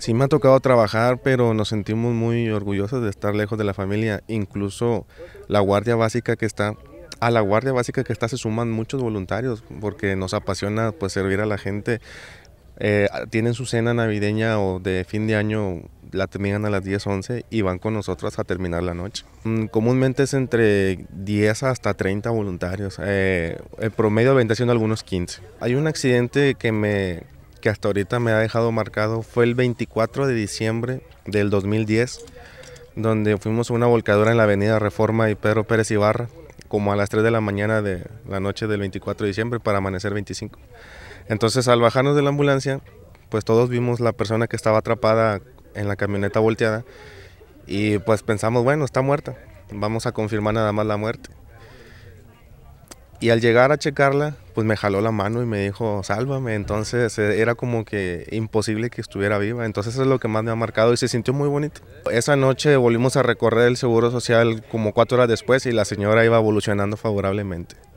Sí me ha tocado trabajar, pero nos sentimos muy orgullosos de estar lejos de la familia. Incluso la guardia básica que está, a la guardia básica que está se suman muchos voluntarios porque nos apasiona pues servir a la gente. Eh, tienen su cena navideña o de fin de año, la terminan a las 10, 11 y van con nosotros a terminar la noche. Mm, comúnmente es entre 10 hasta 30 voluntarios, eh, el promedio vendrá siendo algunos 15. Hay un accidente que me que hasta ahorita me ha dejado marcado fue el 24 de diciembre del 2010, donde fuimos a una volcadura en la avenida Reforma y Pedro Pérez Ibarra, como a las 3 de la mañana de la noche del 24 de diciembre para amanecer 25. Entonces al bajarnos de la ambulancia, pues todos vimos la persona que estaba atrapada en la camioneta volteada y pues pensamos, bueno, está muerta, vamos a confirmar nada más la muerte. Y al llegar a checarla, pues me jaló la mano y me dijo, sálvame. Entonces eh, era como que imposible que estuviera viva. Entonces eso es lo que más me ha marcado y se sintió muy bonito. Esa noche volvimos a recorrer el Seguro Social como cuatro horas después y la señora iba evolucionando favorablemente.